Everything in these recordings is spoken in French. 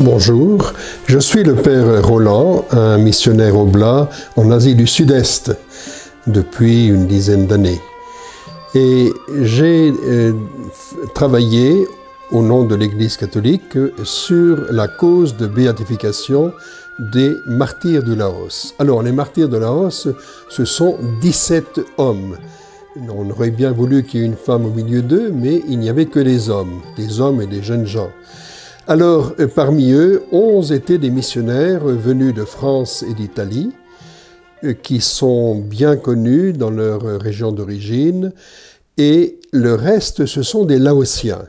Bonjour, je suis le Père Roland, un missionnaire oblat en Asie du Sud-Est depuis une dizaine d'années. Et j'ai euh, travaillé au nom de l'Église catholique sur la cause de béatification des martyrs du Laos. Alors, les martyrs de Laos, ce sont 17 hommes. On aurait bien voulu qu'il y ait une femme au milieu d'eux, mais il n'y avait que des hommes, des hommes et des jeunes gens. Alors, parmi eux, onze étaient des missionnaires venus de France et d'Italie, euh, qui sont bien connus dans leur région d'origine, et le reste, ce sont des Laotiens.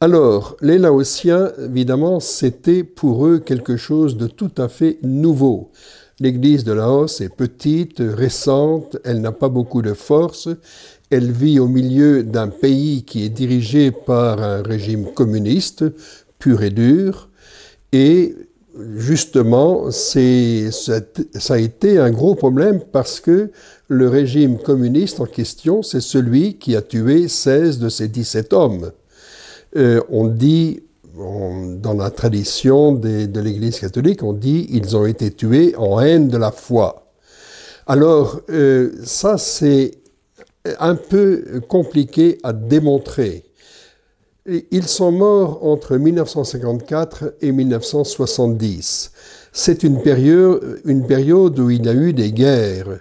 Alors, les Laotiens, évidemment, c'était pour eux quelque chose de tout à fait nouveau. L'église de Laos est petite, récente, elle n'a pas beaucoup de force, elle vit au milieu d'un pays qui est dirigé par un régime communiste, pur et dur, Et justement, c'est, ça, a été un gros problème parce que le régime communiste en question, c'est celui qui a tué 16 de ces 17 hommes. Euh, on dit, dans la tradition de l'Église catholique, on dit ils ont été tués en haine de la foi. Alors, euh, ça, c'est un peu compliqué à démontrer. Ils sont morts entre 1954 et 1970. C'est une période, où il y a eu des guerres,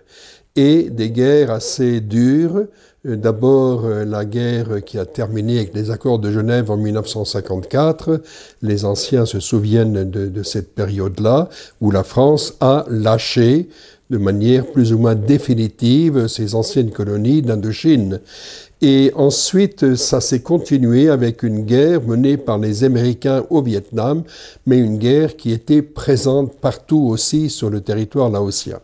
et des guerres assez dures. Euh, d'abord euh, la guerre qui a terminé avec les accords de Genève en 1954. Les anciens se souviennent de, cette période-là où la France a lâché de manière plus ou moins définitive ses anciennes colonies d'Indochine. Et ensuite, ça s'est continué avec une guerre menée par les Américains au Vietnam, mais une guerre qui était présente partout aussi sur le territoire laotien.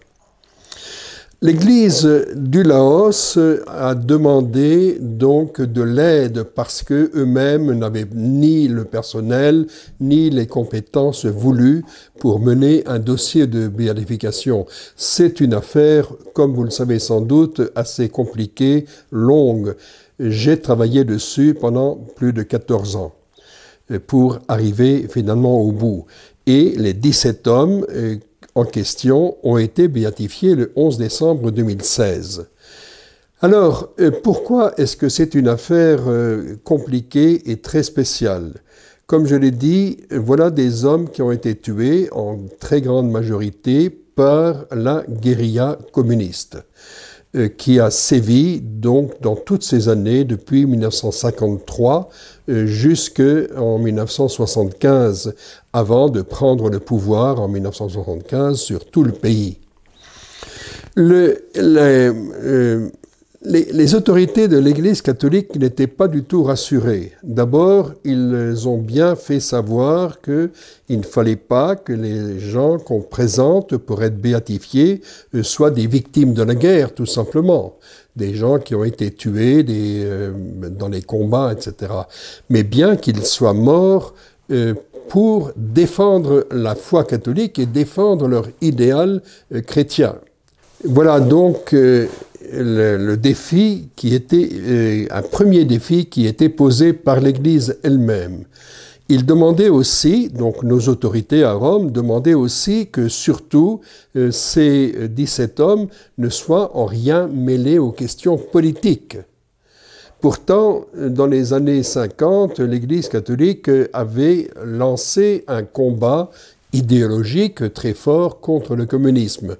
L'Église du Laos a demandé donc de l'aide parce que eux-mêmes n'avaient ni le personnel ni les compétences voulues pour mener un dossier de béatification. C'est une affaire, comme vous le savez sans doute, assez compliquée, longue. J'ai travaillé dessus pendant plus de 14 ans pour arriver finalement au bout. Et les 17 hommes euh, en question ont été béatifiés le 11 décembre 2016. Alors, euh, pourquoi est-ce que c'est une affaire euh, compliquée et très spéciale Comme je l'ai dit, voilà des hommes qui ont été tués en très grande majorité par la guérilla communiste euh, qui a sévi donc dans toutes ces années depuis 1953 jusqu'en 1975 avant de prendre le pouvoir en 1975 sur tout le pays. Le, euh, les, autorités de l'Église catholique n'étaient pas du tout rassurées. D'abord, ils ont bien fait savoir qu'il ne fallait pas que les gens qu'on présente pour être béatifiés euh, soient des victimes de la guerre, tout simplement, des gens qui ont été tués des, euh, dans les combats, etc. Mais bien qu'ils soient morts pour défendre la foi catholique et défendre leur idéal euh, chrétien. Voilà donc euh, le, défi qui était, euh, un premier défi qui était posé par l'Église elle-même. Il demandait aussi, donc nos autorités à Rome demandaient aussi que surtout ces 17 hommes ne soient en rien mêlés aux questions politiques. Pourtant, dans les années 50, l'Église catholique avait lancé un combat idéologique très fort contre le communisme.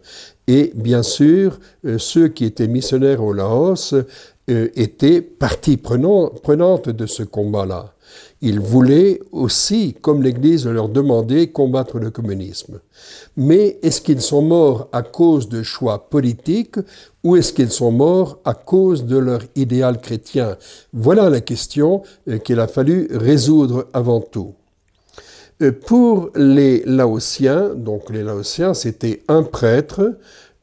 Et bien sûr, euh, ceux qui étaient missionnaires au Laos euh, étaient partie prenante de ce combat-là. Ils voulaient aussi, comme l'Église leur demandait, combattre le communisme. Mais est-ce qu'ils sont morts à cause de choix politiques ou est-ce qu'ils sont morts à cause de leur idéal chrétien Voilà la question euh, qu'il a fallu résoudre avant tout. Euh, pour les Laotiens, donc les Laotiens, c'était un prêtre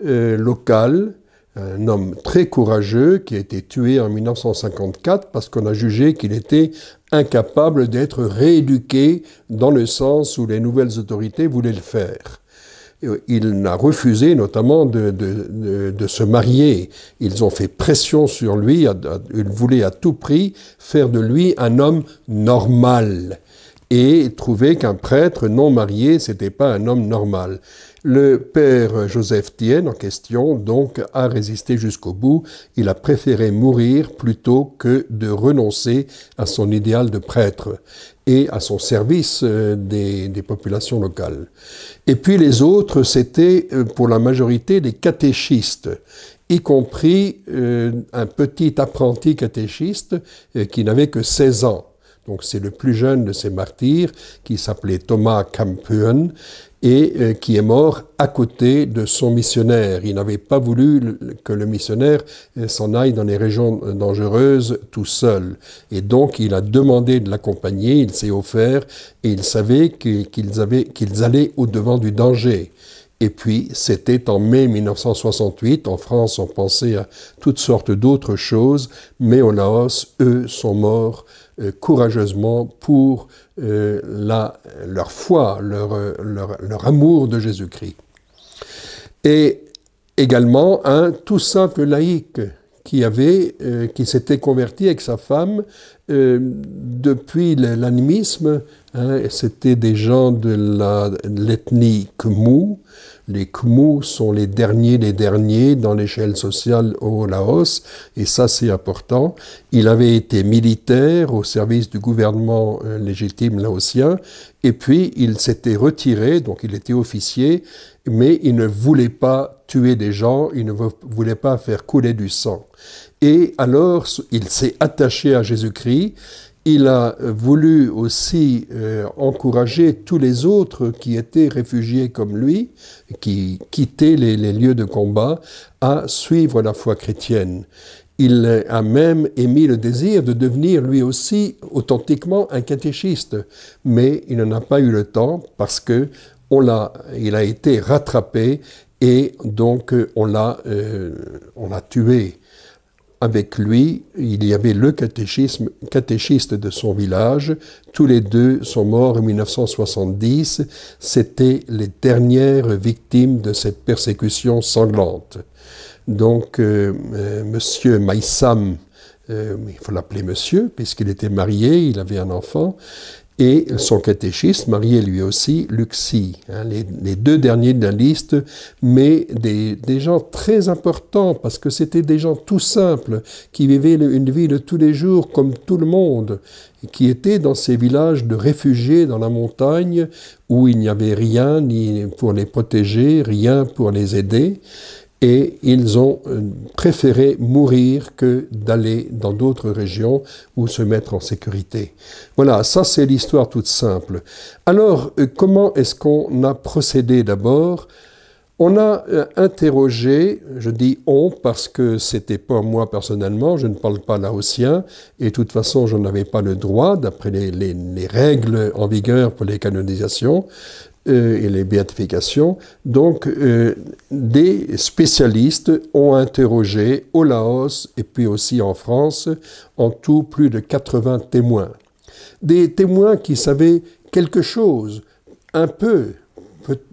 euh, local un homme très courageux qui a été tué en 1954 parce qu'on a jugé qu'il était incapable d'être rééduqué dans le sens où les nouvelles autorités voulaient le faire. Euh, il a refusé notamment de, se marier. Ils ont fait pression sur lui. ils voulaient à tout prix faire de lui un homme normal et trouver qu'un prêtre non marié, c'était pas un homme normal. Le père Joseph Tien en question, donc, a résisté jusqu'au bout. Il a préféré mourir plutôt que de renoncer à son idéal de prêtre et à son service euh, des, populations locales. Et puis les autres, c'était euh, pour la majorité des catéchistes y compris euh, un petit apprenti catéchiste qui n'avait que 16 ans. Donc c'est le plus jeune de ces martyrs qui s'appelait Thomas Campion et euh, qui est mort à côté de son missionnaire. Il n'avait pas voulu que le missionnaire euh, s'en aille dans les régions euh, dangereuses tout seul. Et donc il a demandé de l'accompagner, il s'est offert et il savait qu'ils allaient au-devant du danger. Et puis, c'était en mai 1968. En France, on pensait à toutes sortes d'autres choses, mais au Laos, eux sont morts euh, courageusement pour euh, leur foi, euh, leur, amour de Jésus-Christ. Et également un tout simple laïc qui avait, qui s'était converti avec sa femme euh, depuis l'animisme, hein, c'était des gens de l'ethnie Khmu. Les Khmu sont les derniers des derniers dans l'échelle sociale au Laos, et ça c'est important. Il avait été militaire au service du gouvernement euh, légitime laotien, et puis il s'était retiré, donc il était officier, mais il ne voulait pas tuer des gens, il ne voulait pas faire couler du sang. Et alors, il s'est attaché à Jésus-Christ. Il a voulu aussi euh, encourager tous les autres qui étaient réfugiés comme lui, qui quittaient les, lieux de combat, à suivre la foi chrétienne. Il a même émis le désir de devenir lui aussi authentiquement un catéchiste, mais il n'en a pas eu le temps parce que on l'a, il a été rattrapé et donc euh, on l'a, euh, on l'a tué. Avec lui, il y avait le catéchisme, catéchiste de son village. Tous les deux sont morts en 1970. c'était les dernières victimes de cette persécution sanglante. Donc, M. Euh, euh, monsieur Maïsam, euh, il faut l'appeler monsieur, puisqu'il était marié, il avait un enfant, et son catéchiste, marié lui aussi, Luxi. Hein, les, deux derniers de la liste, mais des, gens très importants, parce que c'était des gens tout simples, qui vivaient une vie de tous les jours comme tout le monde, qui étaient dans ces villages de réfugiés dans la montagne, où il n'y avait rien ni pour les protéger, rien pour les aider et ils ont euh, préféré mourir que d'aller dans d'autres régions ou se mettre en sécurité. Voilà, ça c'est l'histoire toute simple. Alors, euh, comment est-ce qu'on a procédé d'abord on a euh, interrogé, je dis on parce que c'était pas moi personnellement, je ne parle pas laotien, et de toute façon je n'avais pas le droit, d'après les, règles en vigueur pour les canonisations, euh, et les béatifications. Donc, euh, des spécialistes ont interrogé au Laos et puis aussi en France, en tout plus de 80 témoins. Des témoins qui savaient quelque chose, un peu.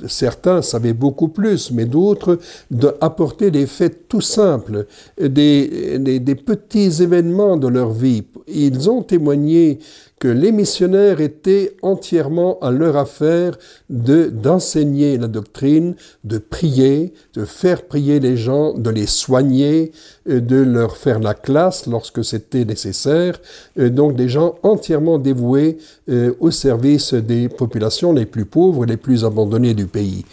Certains savaient beaucoup plus, mais d'autres d'apporter des faits tout simples, des petits événements de leur vie. Ils ont témoigné que les missionnaires étaient entièrement à leur affaire de d'enseigner la doctrine, de prier, de faire prier les gens, de les soigner, euh, de leur faire la classe lorsque c'était nécessaire. Euh, donc des gens entièrement dévoués euh, au service des populations les plus pauvres, les plus abandonnées du pays.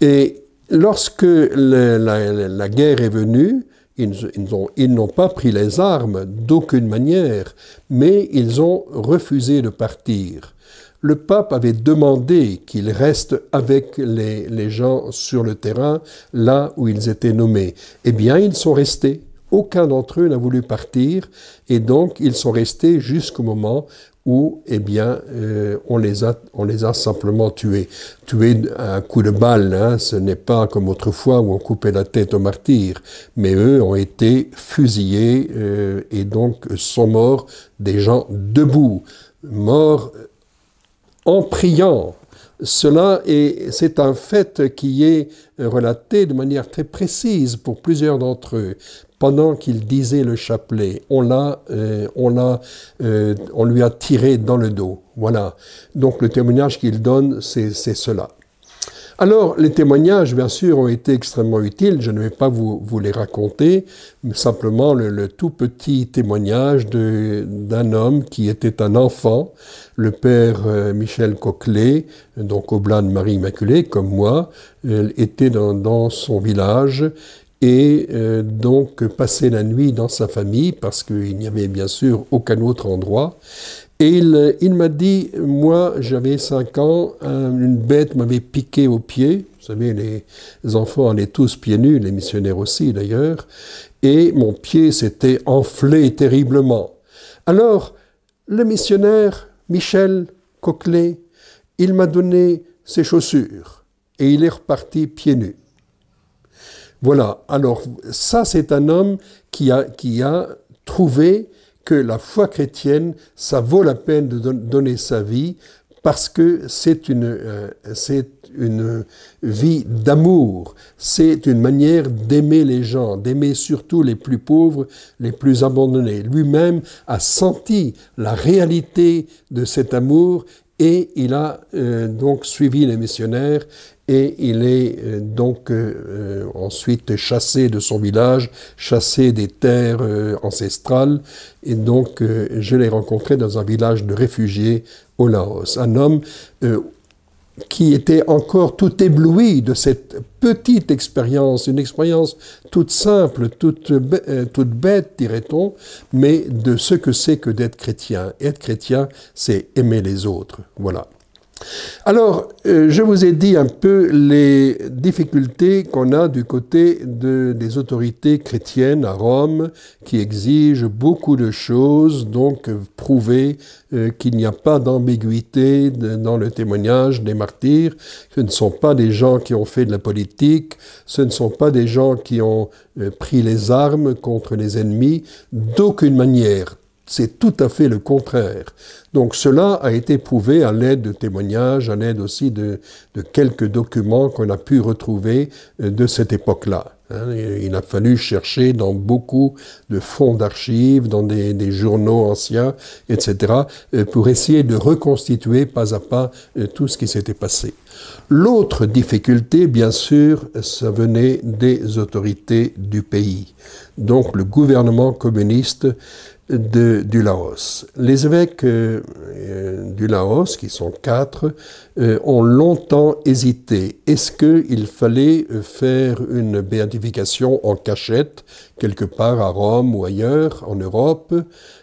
Et lorsque la guerre est venue, ils, n'ont pas pris les armes d'aucune manière, mais ils ont refusé de partir. Le pape avait demandé qu'ils restent avec les, les gens sur le terrain, là où ils étaient nommés. Eh bien, ils sont restés. Aucun d'entre eux n'a voulu partir, et donc ils sont restés jusqu'au moment ou eh bien euh, on, les a, on les a simplement tués. Tués à un coup de balle, hein, ce n'est pas comme autrefois où on coupait la tête aux martyrs, mais eux ont été fusillés euh, et donc sont morts des gens debout, morts en priant. Cela est, c'est un fait qui est relaté de manière très précise pour plusieurs d'entre eux, pendant qu'il disait le chapelet, on l'a, euh, on a, euh, on lui a tiré dans le dos. Voilà. Donc le témoignage qu'il donne, c'est cela. Alors, les témoignages, bien sûr, ont été extrêmement utiles. Je ne vais pas vous, vous les raconter, simplement le, tout petit témoignage d'un homme qui était un enfant, le père euh, Michel Coquelet, donc blanc de Marie Immaculée, comme moi, était dans, dans, son village et euh, donc passer la nuit dans sa famille parce qu'il n'y avait bien sûr aucun autre endroit. Et il, m'a dit, moi j'avais cinq ans, une bête m'avait piqué au pied, vous savez, les, enfants enfants allaient tous pieds nus, les missionnaires aussi d'ailleurs, et mon pied s'était enflé terriblement. Alors, le missionnaire Michel Coquelet, il m'a donné ses chaussures, et il est reparti pieds nus. Voilà, alors ça c'est un homme qui a, trouvé que la foi chrétienne, ça vaut la peine de donner sa vie parce que c'est une, euh, une vie d'amour, c'est une manière d'aimer les gens, d'aimer surtout les plus pauvres, les plus abandonnés. Lui-même a senti la réalité de cet amour et il a euh, donc suivi les missionnaires et il est euh, donc euh, euh, ensuite chassé de son village, chassé des terres ancestrales, et donc je l'ai rencontré dans un village de réfugiés au Laos, un homme qui était encore tout ébloui de cette petite expérience, une expérience toute simple, toute, toute bête, dirait-on, mais de ce que c'est que d'être chrétien. Être chrétien, c'est aimer les autres. Voilà. Alors, euh, je vous ai dit un peu les difficultés qu'on a du côté des autorités chrétiennes à Rome, qui exigent beaucoup de choses, donc prouver euh, qu'il n'y a pas d'ambiguïté dans le témoignage des martyrs. Ce ne sont pas des gens qui ont fait de la politique, ce ne sont pas des gens qui ont euh, pris les armes contre les ennemis, d'aucune manière c'est tout à fait le contraire. Donc cela a été prouvé à l'aide de témoignages, à l'aide aussi de, quelques documents qu'on a pu retrouver euh, de cette époque-là. Hein. Il a fallu chercher dans beaucoup de fonds d'archives, dans des, des, journaux anciens, etc., euh, pour essayer de reconstituer pas à pas euh, tout ce qui s'était passé. L'autre difficulté, bien sûr, ça venait des autorités du pays. Donc le gouvernement communiste de, du Laos. Les évêques euh, euh, du Laos, qui sont quatre, euh, ont longtemps hésité. Est-ce qu'il fallait faire une béatification en cachette, quelque part à Rome ou ailleurs, en Europe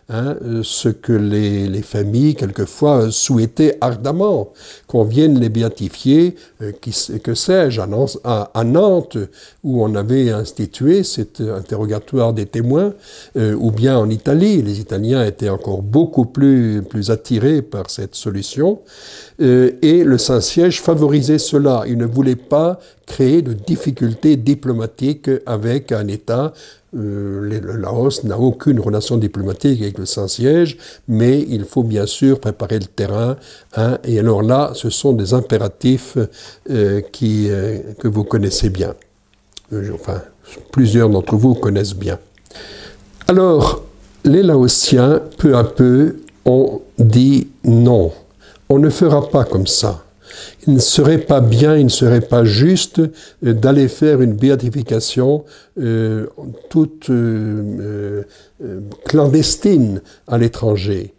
Hein, euh, ce que les, familles, quelquefois, euh, souhaitaient ardemment, qu'on vienne les béatifier, euh, qui, que sais-je, à, Nantes, où on avait institué cet interrogatoire des témoins, ou bien en Italie. Les Italiens étaient encore beaucoup plus, plus attirés par cette solution, et le Saint-Siège favorisait cela. Il ne voulait pas créer de difficultés diplomatiques avec un État. Euh, le Laos n'a aucune relation diplomatique avec le Saint-Siège, mais il faut bien sûr préparer le terrain. Hein. et alors là, ce sont des impératifs euh, qui, euh, que vous connaissez bien. Enfin, plusieurs d'entre vous connaissent bien. Alors, les Laotiens, peu à peu, ont dit non. On ne fera pas comme ça. Il ne serait pas bien, il ne serait pas juste euh, d'aller faire une béatification euh, toute euh, clandestine à l'étranger.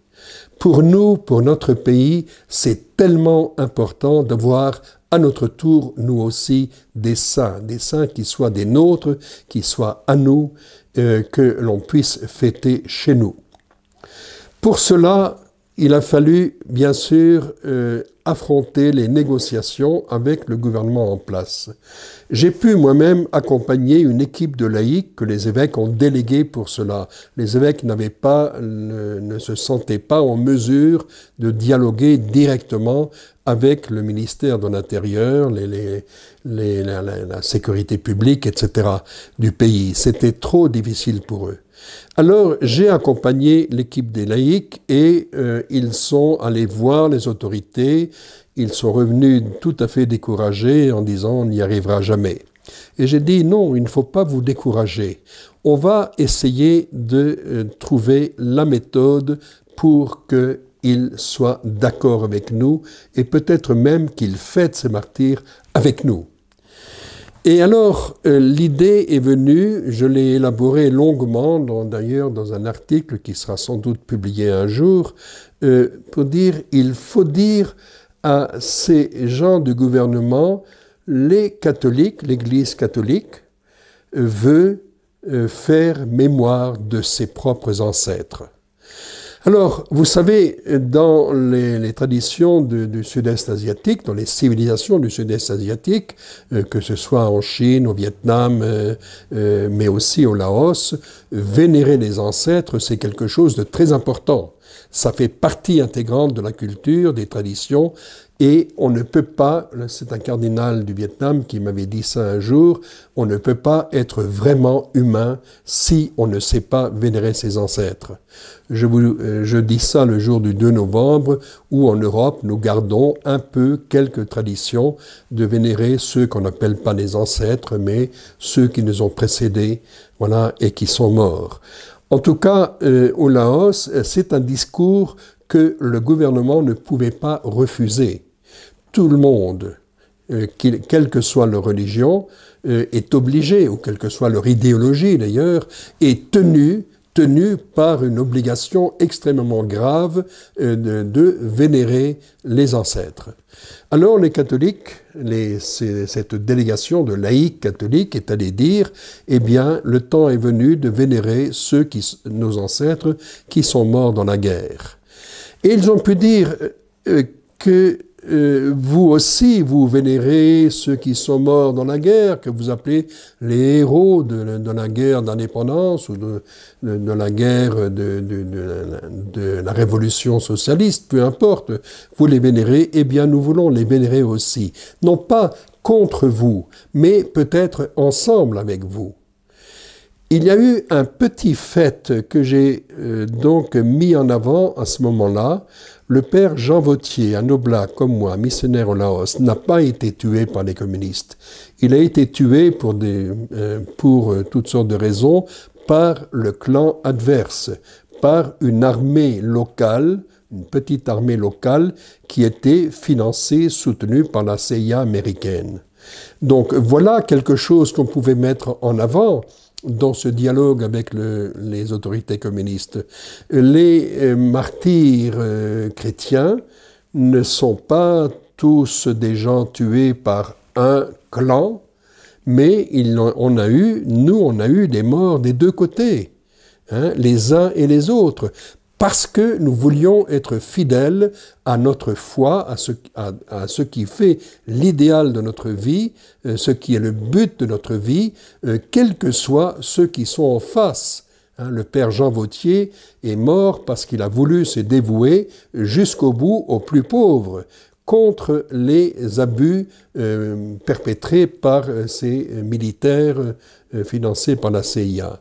Pour nous, pour notre pays, c'est tellement important d'avoir à notre tour, nous aussi, des saints, des saints qui soient des nôtres, qui soient à nous, que l'on puisse fêter chez nous. Pour cela, il a fallu, bien sûr, euh, affronter les négociations avec le gouvernement en place. J'ai pu moi-même accompagner une équipe de laïcs que les évêques ont délégués pour cela. Les évêques n'avaient pas, ne, se sentaient pas en mesure de dialoguer directement avec le ministère de l'Intérieur, les, la sécurité publique, etc. du pays. C'était trop difficile pour eux. Alors j'ai accompagné l'équipe des laïcs et euh, ils sont allés voir les autorités, ils sont revenus tout à fait découragés en disant on n'y arrivera jamais. Et j'ai dit non, il ne faut pas vous décourager. On va essayer de euh, trouver la méthode pour que soient soit d'accord avec nous et peut-être même qu'ils fêtent ces martyrs avec nous. Et alors, euh, l'idée est venue, je l'ai élaborée longuement, d'ailleurs dans un article qui sera sans doute publié un jour, euh, pour dire il faut dire à ces gens du gouvernement, les catholiques, l'Église catholique euh, veut faire mémoire de ses propres ancêtres. Alors, vous savez, dans les, traditions du, sud-est asiatique, dans les civilisations du sud-est asiatique, euh, que ce soit en Chine, au Vietnam, euh, euh, mais aussi au Laos, vénérer les ancêtres, c'est quelque chose de très important. Ça fait partie intégrante de la culture, des traditions, et on ne peut pas, c'est un cardinal du Vietnam qui m'avait dit ça un jour, on ne peut pas être vraiment humain si on ne sait pas vénérer ses ancêtres. Je, euh, je dis ça le jour du 2 novembre, où en Europe, nous gardons un peu quelques traditions de vénérer ceux qu'on n'appelle pas les ancêtres, mais ceux qui nous ont précédés, voilà, et qui sont morts. En tout cas, euh, au Laos, euh, c'est un discours que le gouvernement ne pouvait pas refuser. Tout le monde, euh, quelle que soit leur religion, est obligé, ou quelle que soit leur idéologie d'ailleurs, est tenu tenu par une obligation extrêmement grave euh, de, vénérer les ancêtres. Alors les catholiques, cette délégation de laïcs catholiques est allée dire, eh bien, le temps est venu de vénérer ceux qui, nos ancêtres, qui sont morts dans la guerre. Et ils ont pu dire euh, euh, que euh, vous aussi, vous vénérez ceux qui sont morts dans la guerre, que vous appelez les héros de, la guerre d'indépendance ou de, de, la guerre de, la révolution socialiste, peu importe. Vous les vénérez, eh bien nous voulons les vénérer aussi. Non pas contre vous, mais peut-être ensemble avec vous. Il y a eu un petit fait que j'ai euh, donc mis en avant à ce moment-là. Le père Jean Vautier, un oblat comme moi, missionnaire au Laos, n'a pas été tué par les communistes. Il a été tué pour, euh, pour euh, toutes sortes de raisons par le clan adverse, par une armée locale une petite armée locale qui était financée, soutenue par la CIA américaine. Donc voilà quelque chose qu'on pouvait mettre en avant dans ce dialogue avec les autorités communistes. Les euh, martyrs euh, chrétiens ne sont pas tous des gens tués par un clan, mais il, on a eu, nous, on a eu des morts des deux côtés, hein, les uns et les autres, parce que nous voulions être fidèles à notre foi, à ce, qui fait l'idéal de notre vie, euh, ce qui est le but de notre vie, euh, quels que soient ceux qui sont en face. Hein, le père Jean Vautier est mort parce qu'il a voulu se dévouer jusqu'au bout aux plus pauvres contre les abus euh, perpétrés par ces militaires financés par la CIA.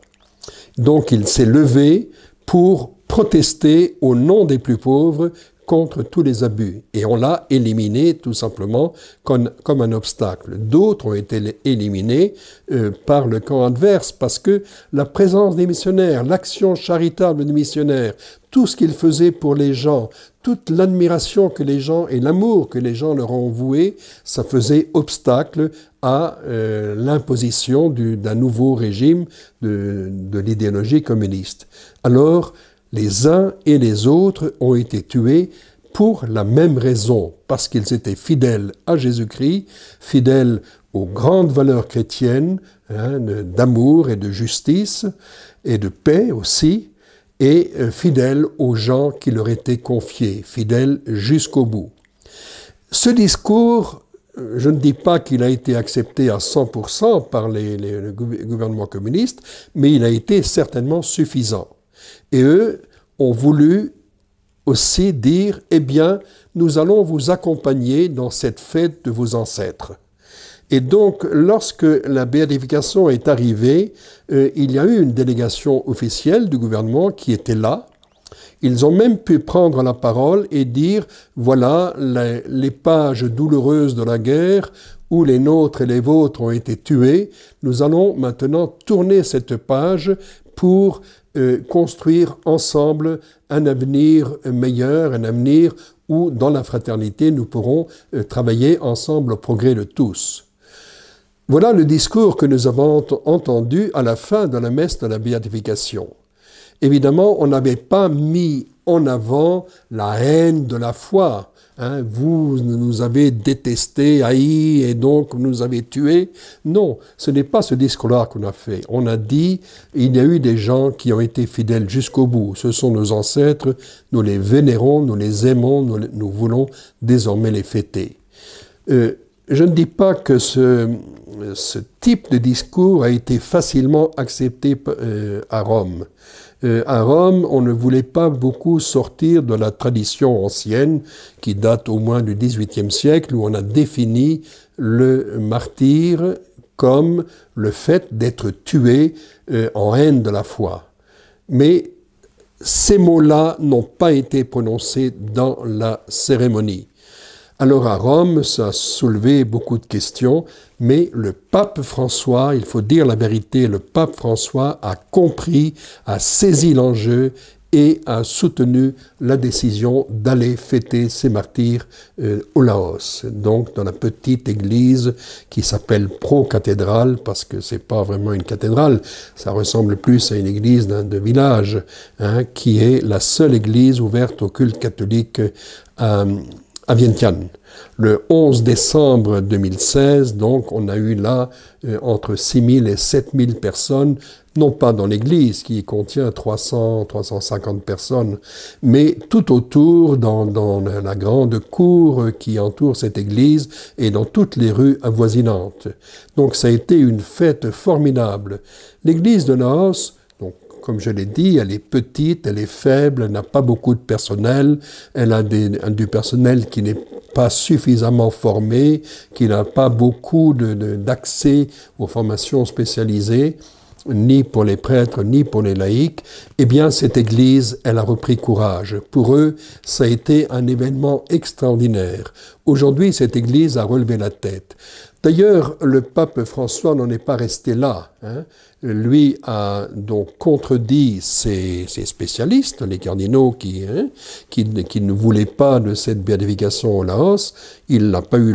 Donc il s'est levé pour protester au nom des plus pauvres contre tous les abus. Et on l'a éliminé tout simplement comme, comme un obstacle. D'autres ont été éliminés euh, par le camp adverse parce que la présence des missionnaires, l'action charitable des missionnaires, tout ce qu'ils faisaient pour les gens, toute l'admiration que les gens et l'amour que les gens leur ont voué, ça faisait obstacle à euh, l'imposition d'un nouveau régime de, de l'idéologie communiste. Alors, les uns et les autres ont été tués pour la même raison, parce qu'ils étaient fidèles à Jésus-Christ, fidèles aux grandes valeurs chrétiennes hein, d'amour et de justice et de paix aussi, et euh, fidèles aux gens qui leur étaient confiés, fidèles jusqu'au bout. Ce discours, euh, je ne dis pas qu'il a été accepté à 100% par les, gouvernements communistes, gouvernement mais il a été certainement suffisant. Et eux ont voulu aussi dire, eh bien, nous allons vous accompagner dans cette fête de vos ancêtres. Et donc, lorsque la béatification est arrivée, euh, il y a eu une délégation officielle du gouvernement qui était là. Ils ont même pu prendre la parole et dire, voilà, les pages douloureuses de la guerre où les nôtres et les vôtres ont été tués, nous allons maintenant tourner cette page pour euh, construire ensemble un avenir meilleur, un avenir où, dans la fraternité, nous pourrons euh, travailler ensemble au progrès de tous. Voilà le discours que nous avons entendu à la fin de la messe de la béatification. Évidemment, on n'avait pas mis en avant la haine de la foi, Hein, vous nous avez détestés, haïs et donc nous avez tués. Non, ce n'est pas ce discours-là qu'on a fait. On a dit, il y a eu des gens qui ont été fidèles jusqu'au bout. Ce sont nos ancêtres, nous les vénérons, nous les aimons, nous, voulons désormais les fêter. Euh, je ne dis pas que ce, type de discours a été facilement accepté euh, à Rome. Euh, à Rome, on ne voulait pas beaucoup sortir de la tradition ancienne qui date au moins du XVIIIe siècle où on a défini le martyr comme le fait d'être tué euh, en haine de la foi. Mais ces mots-là n'ont pas été prononcés dans la cérémonie. Alors à Rome, ça a soulevé beaucoup de questions, mais le pape François, il faut dire la vérité, le pape François a compris, a saisi l'enjeu et a soutenu la décision d'aller fêter ses martyrs euh, au Laos, donc dans la petite église qui s'appelle Pro-Cathédrale, parce que c'est pas vraiment une cathédrale, ça ressemble plus à une église d'un de village, hein, qui est la seule église ouverte au culte catholique. Euh, à Vientiane. Le 11 décembre 2016, donc, on a eu là euh, entre 6 et 7 personnes, non pas dans l'église qui contient 300, 350 personnes, mais tout autour, dans, la grande cour qui entoure cette église et dans toutes les rues avoisinantes. Donc ça a été une fête formidable. L'église de Laos, comme je l'ai dit, elle est petite, elle est faible, elle n'a pas beaucoup de personnel, elle a du personnel qui n'est pas suffisamment formé, qui n'a pas beaucoup d'accès aux formations spécialisées, ni pour les prêtres, ni pour les laïcs, eh bien cette Église, elle a repris courage. Pour eux, ça a été un événement extraordinaire. Aujourd'hui, cette Église a relevé la tête. D'ailleurs, le pape François n'en est pas resté là. Hein lui a donc contredit ses, spécialistes, les cardinaux hein, qui, ne voulaient pas de cette béatification au Laos, il n'a pas eu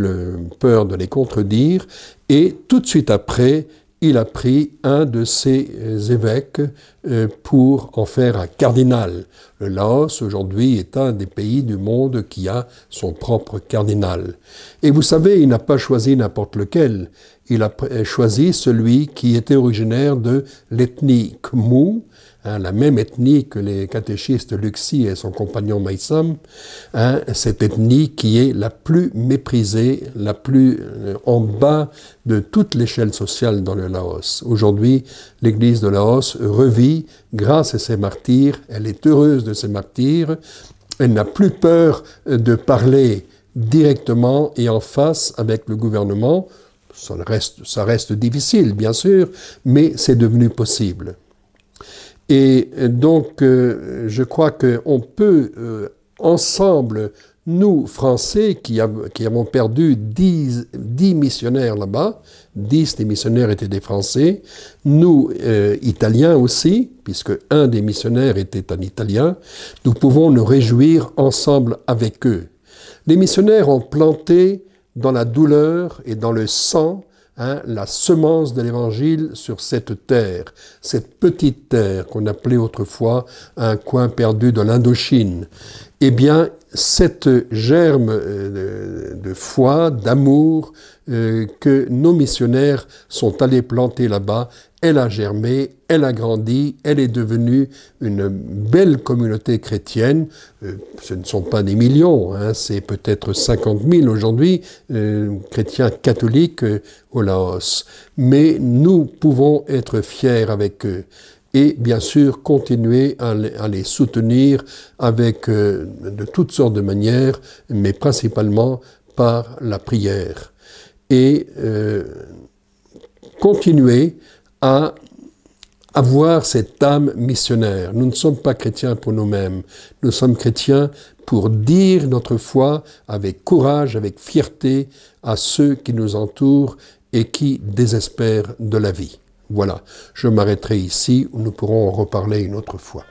peur de les contredire, et tout de suite après, il a pris un de ses euh, évêques euh, pour en faire un cardinal. Le Laos, aujourd'hui, est un des pays du monde qui a son propre cardinal. Et vous savez, il n'a pas choisi n'importe lequel il a euh, choisi celui qui était originaire de l'ethnie Khmu, hein, la même ethnie que les catéchistes Luxi et son compagnon Maïsam, hein, cette ethnie qui est la plus méprisée, la plus euh, en bas de toute l'échelle sociale dans le Laos. Aujourd'hui, l'Église de Laos revit grâce à ses martyrs, elle est heureuse de ses martyrs, elle n'a plus peur euh, de parler directement et en face avec le gouvernement, ça reste, difficile, bien sûr, mais c'est devenu possible. Et donc, euh, je crois qu'on peut, euh, ensemble, nous, Français, qui, avons perdu 10, missionnaires là-bas, 10 des missionnaires étaient des Français, nous, euh, Italiens aussi, puisque un des missionnaires était un Italien, nous pouvons nous réjouir ensemble avec eux. Les missionnaires ont planté dans la douleur et dans le sang hein, la semence de l'Évangile sur cette terre, cette petite terre qu'on appelait autrefois un coin perdu de l'Indochine. Eh bien, cette germe euh, de, foi, d'amour euh, que nos missionnaires sont allés planter là-bas, elle a germé, elle a grandi, elle est devenue une belle communauté chrétienne. Euh, ce ne sont pas des millions, hein, c'est peut-être 50 000 aujourd'hui, euh, chrétiens catholiques euh, au Laos. Mais nous pouvons être fiers avec eux et bien sûr continuer à, les soutenir avec de toutes sortes de manières, mais principalement par la prière. Et continuer à avoir cette âme missionnaire. Nous ne sommes pas chrétiens pour nous-mêmes, nous sommes chrétiens pour dire notre foi avec courage, avec fierté à ceux qui nous entourent et qui désespèrent de la vie. Voilà, je m'arrêterai ici, nous pourrons en reparler une autre fois.